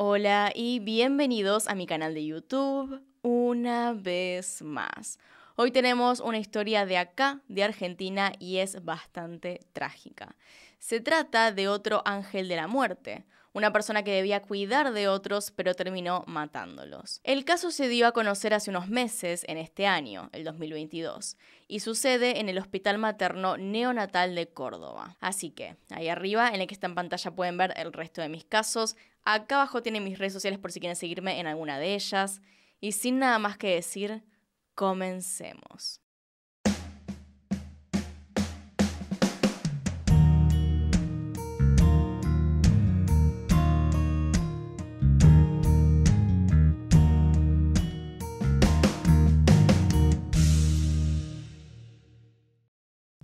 Hola y bienvenidos a mi canal de YouTube una vez más. Hoy tenemos una historia de acá, de Argentina, y es bastante trágica. Se trata de otro ángel de la muerte, una persona que debía cuidar de otros, pero terminó matándolos. El caso se dio a conocer hace unos meses en este año, el 2022, y sucede en el Hospital Materno Neonatal de Córdoba. Así que, ahí arriba, en el que está en pantalla, pueden ver el resto de mis casos. Acá abajo tienen mis redes sociales por si quieren seguirme en alguna de ellas. Y sin nada más que decir, comencemos.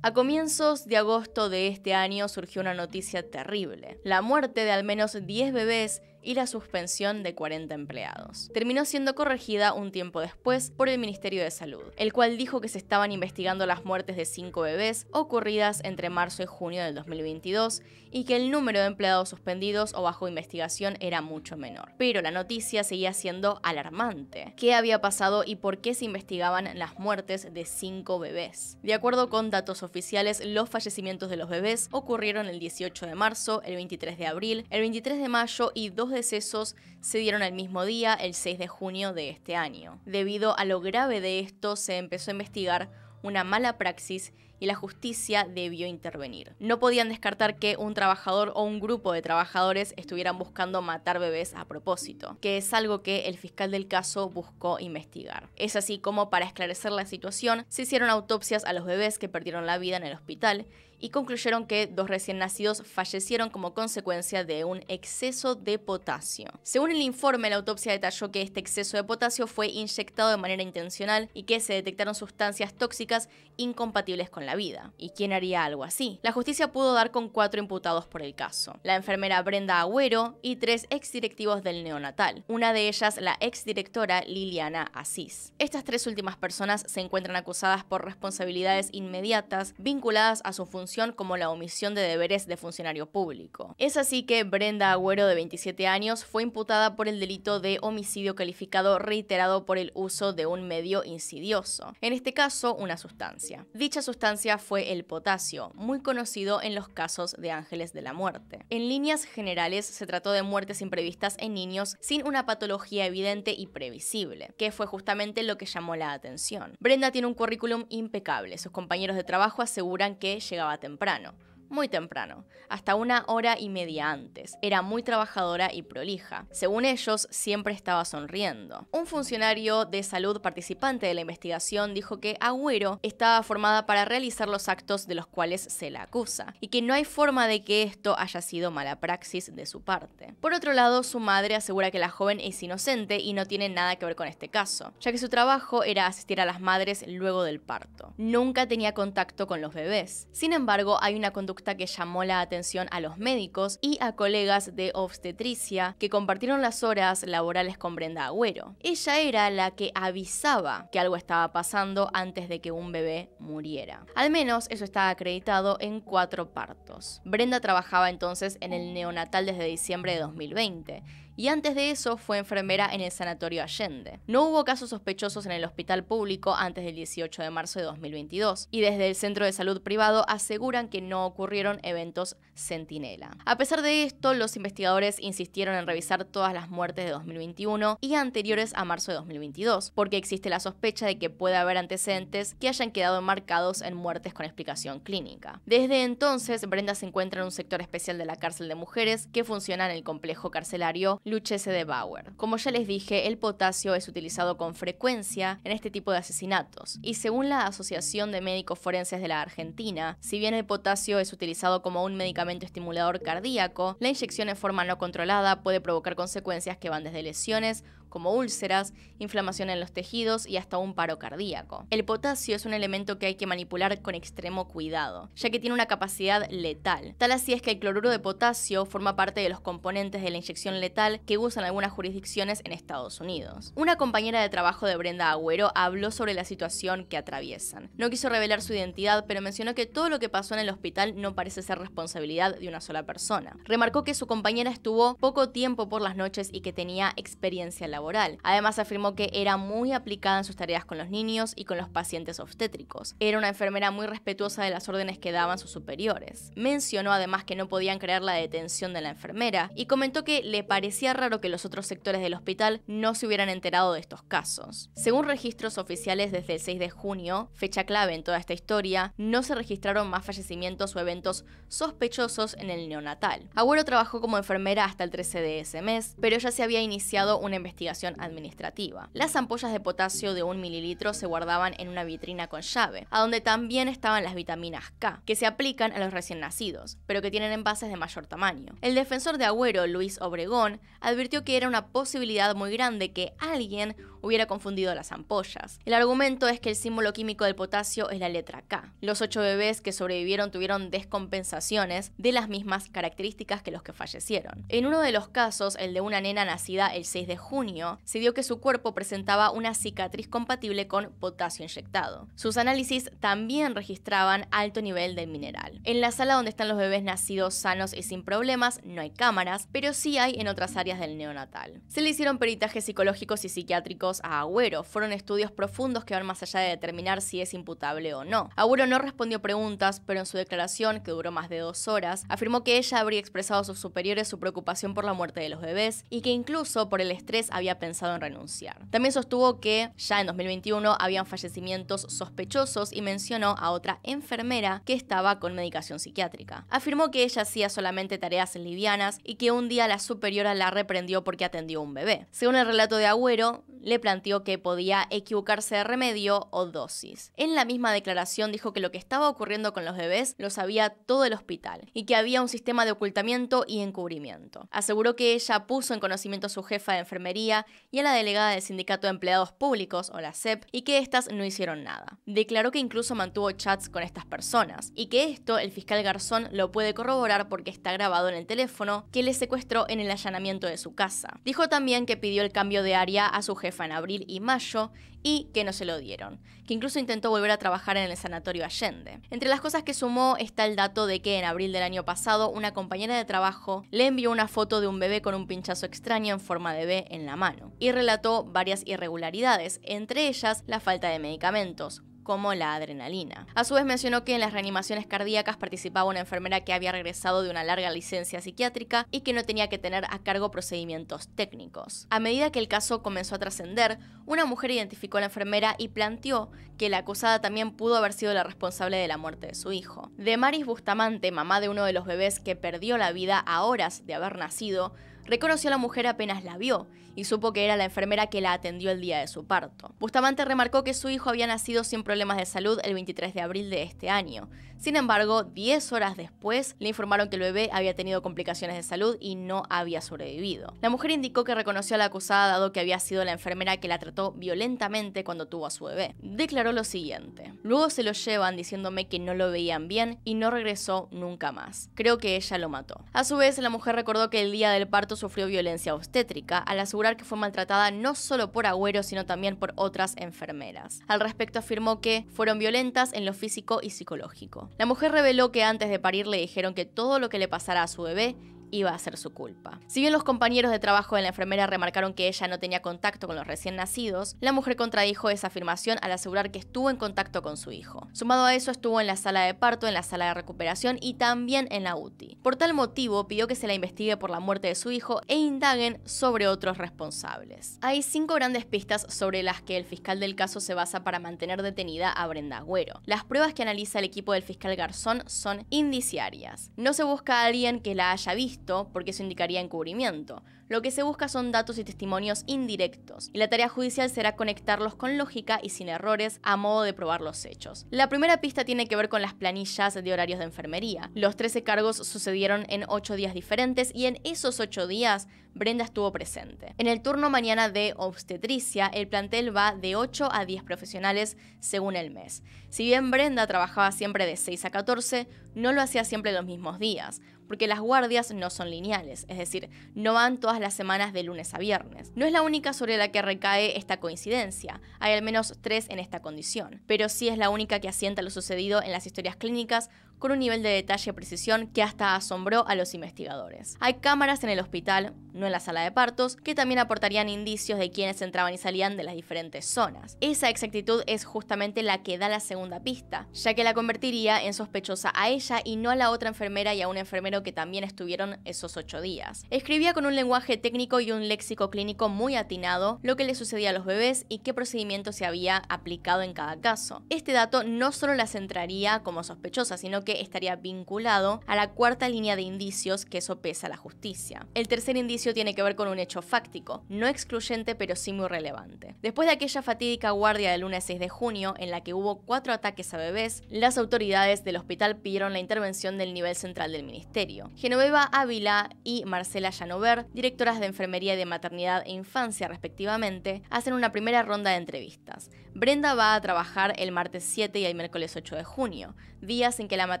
A comienzos de agosto de este año surgió una noticia terrible, la muerte de al menos 10 bebés y la suspensión de 40 empleados. Terminó siendo corregida un tiempo después por el Ministerio de Salud, el cual dijo que se estaban investigando las muertes de cinco bebés ocurridas entre marzo y junio del 2022 y que el número de empleados suspendidos o bajo investigación era mucho menor. Pero la noticia seguía siendo alarmante. ¿Qué había pasado y por qué se investigaban las muertes de cinco bebés? De acuerdo con datos oficiales, los fallecimientos de los bebés ocurrieron el 18 de marzo, el 23 de abril, el 23 de mayo y 2 decesos se dieron el mismo día, el 6 de junio de este año. Debido a lo grave de esto, se empezó a investigar una mala praxis y la justicia debió intervenir. No podían descartar que un trabajador o un grupo de trabajadores estuvieran buscando matar bebés a propósito, que es algo que el fiscal del caso buscó investigar. Es así como para esclarecer la situación se hicieron autopsias a los bebés que perdieron la vida en el hospital y concluyeron que dos recién nacidos fallecieron como consecuencia de un exceso de potasio. Según el informe, la autopsia detalló que este exceso de potasio fue inyectado de manera intencional y que se detectaron sustancias tóxicas incompatibles con la vida. ¿Y quién haría algo así? La justicia pudo dar con cuatro imputados por el caso. La enfermera Brenda Agüero y tres exdirectivos del neonatal. Una de ellas, la exdirectora Liliana Asís. Estas tres últimas personas se encuentran acusadas por responsabilidades inmediatas vinculadas a su función como la omisión de deberes de funcionario público. Es así que Brenda Agüero, de 27 años, fue imputada por el delito de homicidio calificado reiterado por el uso de un medio insidioso, en este caso una sustancia. Dicha sustancia fue el potasio, muy conocido en los casos de ángeles de la muerte. En líneas generales, se trató de muertes imprevistas en niños sin una patología evidente y previsible, que fue justamente lo que llamó la atención. Brenda tiene un currículum impecable, sus compañeros de trabajo aseguran que llegaba temprano muy temprano, hasta una hora y media antes. Era muy trabajadora y prolija. Según ellos, siempre estaba sonriendo. Un funcionario de salud participante de la investigación dijo que Agüero estaba formada para realizar los actos de los cuales se la acusa, y que no hay forma de que esto haya sido mala praxis de su parte. Por otro lado, su madre asegura que la joven es inocente y no tiene nada que ver con este caso, ya que su trabajo era asistir a las madres luego del parto. Nunca tenía contacto con los bebés. Sin embargo, hay una conducta que llamó la atención a los médicos y a colegas de obstetricia que compartieron las horas laborales con Brenda Agüero. Ella era la que avisaba que algo estaba pasando antes de que un bebé muriera. Al menos eso está acreditado en cuatro partos. Brenda trabajaba entonces en el neonatal desde diciembre de 2020 y antes de eso fue enfermera en el Sanatorio Allende. No hubo casos sospechosos en el hospital público antes del 18 de marzo de 2022 y desde el Centro de Salud Privado aseguran que no ocurrieron eventos centinela. A pesar de esto, los investigadores insistieron en revisar todas las muertes de 2021 y anteriores a marzo de 2022, porque existe la sospecha de que puede haber antecedentes que hayan quedado marcados en muertes con explicación clínica. Desde entonces, Brenda se encuentra en un sector especial de la cárcel de mujeres que funciona en el complejo carcelario Luchese de Bauer. Como ya les dije, el potasio es utilizado con frecuencia en este tipo de asesinatos, y según la Asociación de Médicos Forenses de la Argentina, si bien el potasio es utilizado como un medicamento estimulador cardíaco, la inyección en forma no controlada puede provocar consecuencias que van desde lesiones como úlceras, inflamación en los tejidos y hasta un paro cardíaco. El potasio es un elemento que hay que manipular con extremo cuidado, ya que tiene una capacidad letal. Tal así es que el cloruro de potasio forma parte de los componentes de la inyección letal que usan algunas jurisdicciones en Estados Unidos. Una compañera de trabajo de Brenda Agüero habló sobre la situación que atraviesan. No quiso revelar su identidad, pero mencionó que todo lo que pasó en el hospital no parece ser responsabilidad de una sola persona. Remarcó que su compañera estuvo poco tiempo por las noches y que tenía experiencia la Además afirmó que era muy aplicada en sus tareas con los niños y con los pacientes obstétricos. Era una enfermera muy respetuosa de las órdenes que daban sus superiores. Mencionó además que no podían creer la detención de la enfermera y comentó que le parecía raro que los otros sectores del hospital no se hubieran enterado de estos casos. Según registros oficiales desde el 6 de junio, fecha clave en toda esta historia, no se registraron más fallecimientos o eventos sospechosos en el neonatal. Agüero trabajó como enfermera hasta el 13 de ese mes, pero ya se había iniciado una investigación administrativa. Las ampollas de potasio de un mililitro se guardaban en una vitrina con llave, a donde también estaban las vitaminas K, que se aplican a los recién nacidos, pero que tienen envases de mayor tamaño. El defensor de Agüero, Luis Obregón, advirtió que era una posibilidad muy grande que alguien hubiera confundido las ampollas. El argumento es que el símbolo químico del potasio es la letra K. Los ocho bebés que sobrevivieron tuvieron descompensaciones de las mismas características que los que fallecieron. En uno de los casos, el de una nena nacida el 6 de junio, se dio que su cuerpo presentaba una cicatriz compatible con potasio inyectado. Sus análisis también registraban alto nivel del mineral. En la sala donde están los bebés nacidos sanos y sin problemas no hay cámaras, pero sí hay en otras áreas del neonatal. Se le hicieron peritajes psicológicos y psiquiátricos a Agüero. Fueron estudios profundos que van más allá de determinar si es imputable o no. Agüero no respondió preguntas, pero en su declaración, que duró más de dos horas, afirmó que ella habría expresado a sus superiores su preocupación por la muerte de los bebés y que incluso por el estrés había pensado en renunciar. También sostuvo que ya en 2021 habían fallecimientos sospechosos y mencionó a otra enfermera que estaba con medicación psiquiátrica. Afirmó que ella hacía solamente tareas livianas y que un día la superiora la reprendió porque atendió a un bebé. Según el relato de Agüero, le planteó que podía equivocarse de remedio o dosis. En la misma declaración dijo que lo que estaba ocurriendo con los bebés lo sabía todo el hospital y que había un sistema de ocultamiento y encubrimiento. Aseguró que ella puso en conocimiento a su jefa de enfermería y a la delegada del Sindicato de Empleados Públicos, o la SEP, y que éstas no hicieron nada. Declaró que incluso mantuvo chats con estas personas y que esto el fiscal Garzón lo puede corroborar porque está grabado en el teléfono que le secuestró en el allanamiento de su casa. Dijo también que pidió el cambio de área a su jefa en abril y mayo y que no se lo dieron, que incluso intentó volver a trabajar en el sanatorio Allende. Entre las cosas que sumó está el dato de que en abril del año pasado una compañera de trabajo le envió una foto de un bebé con un pinchazo extraño en forma de B en la mano y relató varias irregularidades, entre ellas la falta de medicamentos, como la adrenalina. A su vez mencionó que en las reanimaciones cardíacas participaba una enfermera que había regresado de una larga licencia psiquiátrica y que no tenía que tener a cargo procedimientos técnicos. A medida que el caso comenzó a trascender, una mujer identificó a la enfermera y planteó que la acusada también pudo haber sido la responsable de la muerte de su hijo. De Maris Bustamante, mamá de uno de los bebés que perdió la vida a horas de haber nacido, Reconoció a la mujer apenas la vio y supo que era la enfermera que la atendió el día de su parto. Bustamante remarcó que su hijo había nacido sin problemas de salud el 23 de abril de este año, sin embargo, 10 horas después le informaron que el bebé había tenido complicaciones de salud y no había sobrevivido. La mujer indicó que reconoció a la acusada dado que había sido la enfermera que la trató violentamente cuando tuvo a su bebé. Declaró lo siguiente, luego se lo llevan diciéndome que no lo veían bien y no regresó nunca más. Creo que ella lo mató. A su vez, la mujer recordó que el día del parto sufrió violencia obstétrica al asegurar que fue maltratada no solo por Agüero sino también por otras enfermeras. Al respecto afirmó que fueron violentas en lo físico y psicológico. La mujer reveló que antes de parir le dijeron que todo lo que le pasara a su bebé iba a ser su culpa. Si bien los compañeros de trabajo de la enfermera remarcaron que ella no tenía contacto con los recién nacidos, la mujer contradijo esa afirmación al asegurar que estuvo en contacto con su hijo. Sumado a eso, estuvo en la sala de parto, en la sala de recuperación y también en la UTI. Por tal motivo, pidió que se la investigue por la muerte de su hijo e indaguen sobre otros responsables. Hay cinco grandes pistas sobre las que el fiscal del caso se basa para mantener detenida a Brenda Agüero. Las pruebas que analiza el equipo del fiscal Garzón son indiciarias. No se busca a alguien que la haya visto porque eso indicaría encubrimiento lo que se busca son datos y testimonios indirectos, y la tarea judicial será conectarlos con lógica y sin errores a modo de probar los hechos. La primera pista tiene que ver con las planillas de horarios de enfermería. Los 13 cargos sucedieron en 8 días diferentes y en esos 8 días Brenda estuvo presente. En el turno mañana de obstetricia, el plantel va de 8 a 10 profesionales según el mes. Si bien Brenda trabajaba siempre de 6 a 14, no lo hacía siempre los mismos días, porque las guardias no son lineales, es decir, no van todas las semanas de lunes a viernes. No es la única sobre la que recae esta coincidencia, hay al menos tres en esta condición, pero sí es la única que asienta lo sucedido en las historias clínicas con un nivel de detalle y precisión que hasta asombró a los investigadores. Hay cámaras en el hospital, no en la sala de partos, que también aportarían indicios de quienes entraban y salían de las diferentes zonas. Esa exactitud es justamente la que da la segunda pista, ya que la convertiría en sospechosa a ella y no a la otra enfermera y a un enfermero que también estuvieron esos ocho días. Escribía con un lenguaje técnico y un léxico clínico muy atinado lo que le sucedía a los bebés y qué procedimiento se había aplicado en cada caso. Este dato no solo la centraría como sospechosa, sino que estaría vinculado a la cuarta línea de indicios que sopesa la justicia. El tercer indicio tiene que ver con un hecho fáctico, no excluyente pero sí muy relevante. Después de aquella fatídica guardia del lunes 6 de junio, en la que hubo cuatro ataques a bebés, las autoridades del hospital pidieron la intervención del nivel central del ministerio. Genoveva Ávila y Marcela Llanover, directoras de enfermería y de maternidad e infancia respectivamente, hacen una primera ronda de entrevistas. Brenda va a trabajar el martes 7 y el miércoles 8 de junio, días en que la maternidad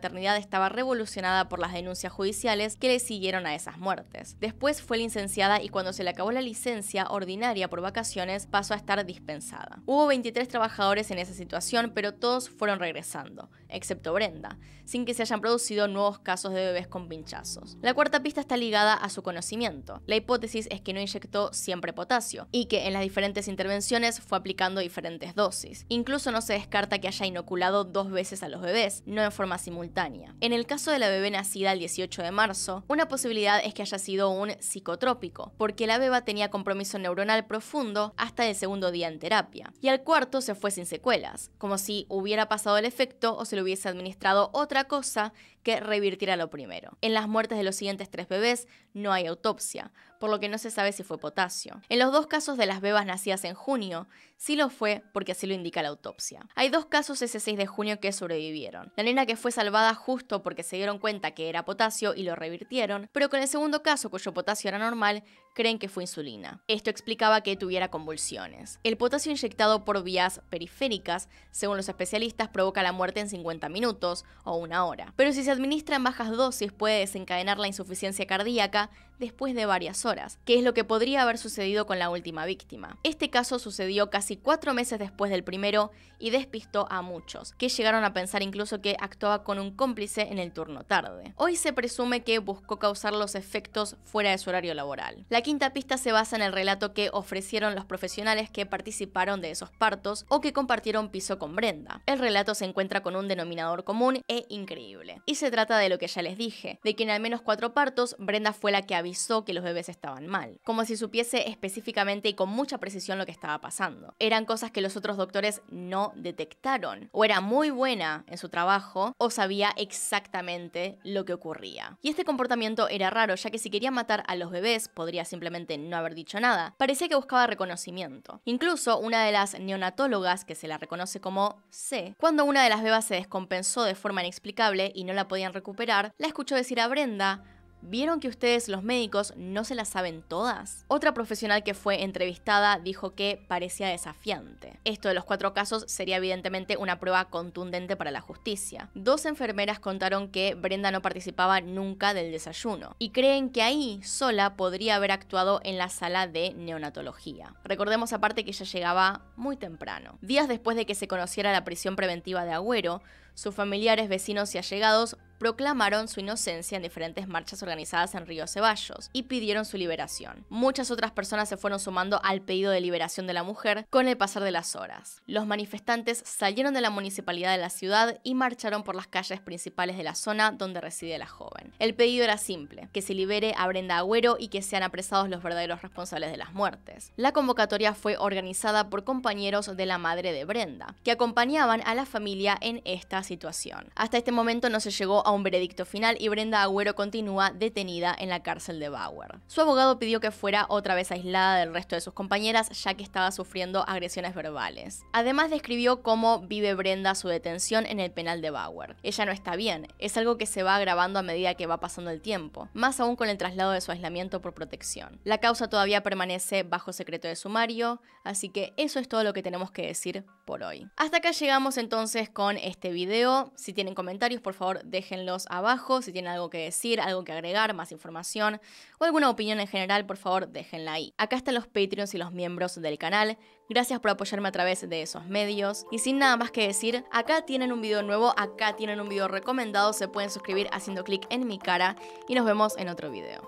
maternidad estaba revolucionada por las denuncias judiciales que le siguieron a esas muertes. Después fue licenciada y cuando se le acabó la licencia ordinaria por vacaciones pasó a estar dispensada. Hubo 23 trabajadores en esa situación, pero todos fueron regresando, excepto Brenda, sin que se hayan producido nuevos casos de bebés con pinchazos. La cuarta pista está ligada a su conocimiento. La hipótesis es que no inyectó siempre potasio y que en las diferentes intervenciones fue aplicando diferentes dosis. Incluso no se descarta que haya inoculado dos veces a los bebés, no en forma simultánea simultánea. En el caso de la bebé nacida el 18 de marzo, una posibilidad es que haya sido un psicotrópico, porque la beba tenía compromiso neuronal profundo hasta el segundo día en terapia, y al cuarto se fue sin secuelas, como si hubiera pasado el efecto o se le hubiese administrado otra cosa que revirtiera lo primero. En las muertes de los siguientes tres bebés no hay autopsia, por lo que no se sabe si fue potasio. En los dos casos de las bebas nacidas en junio, sí lo fue porque así lo indica la autopsia. Hay dos casos ese 6 de junio que sobrevivieron. La nena que fue salvada justo porque se dieron cuenta que era potasio y lo revirtieron, pero con el segundo caso cuyo potasio era normal, creen que fue insulina. Esto explicaba que tuviera convulsiones. El potasio inyectado por vías periféricas, según los especialistas, provoca la muerte en 50 minutos o una hora. Pero si se administra en bajas dosis puede desencadenar la insuficiencia cardíaca, después de varias horas, que es lo que podría haber sucedido con la última víctima. Este caso sucedió casi cuatro meses después del primero y despistó a muchos, que llegaron a pensar incluso que actuaba con un cómplice en el turno tarde. Hoy se presume que buscó causar los efectos fuera de su horario laboral. La quinta pista se basa en el relato que ofrecieron los profesionales que participaron de esos partos o que compartieron piso con Brenda. El relato se encuentra con un denominador común e increíble. Y se trata de lo que ya les dije, de que en al menos cuatro partos Brenda fue la que había que los bebés estaban mal, como si supiese específicamente y con mucha precisión lo que estaba pasando. Eran cosas que los otros doctores no detectaron, o era muy buena en su trabajo, o sabía exactamente lo que ocurría. Y este comportamiento era raro, ya que si quería matar a los bebés, podría simplemente no haber dicho nada. Parecía que buscaba reconocimiento. Incluso una de las neonatólogas, que se la reconoce como C, cuando una de las bebas se descompensó de forma inexplicable y no la podían recuperar, la escuchó decir a Brenda, ¿Vieron que ustedes los médicos no se las saben todas? Otra profesional que fue entrevistada dijo que parecía desafiante. Esto de los cuatro casos sería evidentemente una prueba contundente para la justicia. Dos enfermeras contaron que Brenda no participaba nunca del desayuno y creen que ahí sola podría haber actuado en la sala de neonatología. Recordemos aparte que ella llegaba muy temprano. Días después de que se conociera la prisión preventiva de Agüero, sus familiares, vecinos y allegados proclamaron su inocencia en diferentes marchas organizadas en Río Ceballos y pidieron su liberación. Muchas otras personas se fueron sumando al pedido de liberación de la mujer con el pasar de las horas. Los manifestantes salieron de la municipalidad de la ciudad y marcharon por las calles principales de la zona donde reside la joven. El pedido era simple, que se libere a Brenda Agüero y que sean apresados los verdaderos responsables de las muertes. La convocatoria fue organizada por compañeros de la madre de Brenda, que acompañaban a la familia en esta situación. Hasta este momento no se llegó a un veredicto final y Brenda Agüero continúa detenida en la cárcel de Bauer. Su abogado pidió que fuera otra vez aislada del resto de sus compañeras ya que estaba sufriendo agresiones verbales. Además describió cómo vive Brenda su detención en el penal de Bauer. Ella no está bien, es algo que se va agravando a medida que va pasando el tiempo, más aún con el traslado de su aislamiento por protección. La causa todavía permanece bajo secreto de sumario, así que eso es todo lo que tenemos que decir hoy. Hasta acá llegamos entonces con este video. Si tienen comentarios, por favor, déjenlos abajo. Si tienen algo que decir, algo que agregar, más información o alguna opinión en general, por favor, déjenla ahí. Acá están los Patreons y los miembros del canal. Gracias por apoyarme a través de esos medios. Y sin nada más que decir, acá tienen un video nuevo, acá tienen un video recomendado. Se pueden suscribir haciendo clic en mi cara y nos vemos en otro video.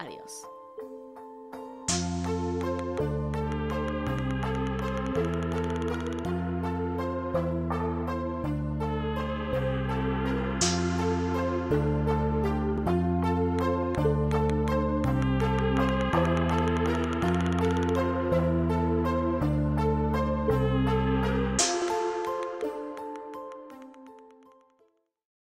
Adiós.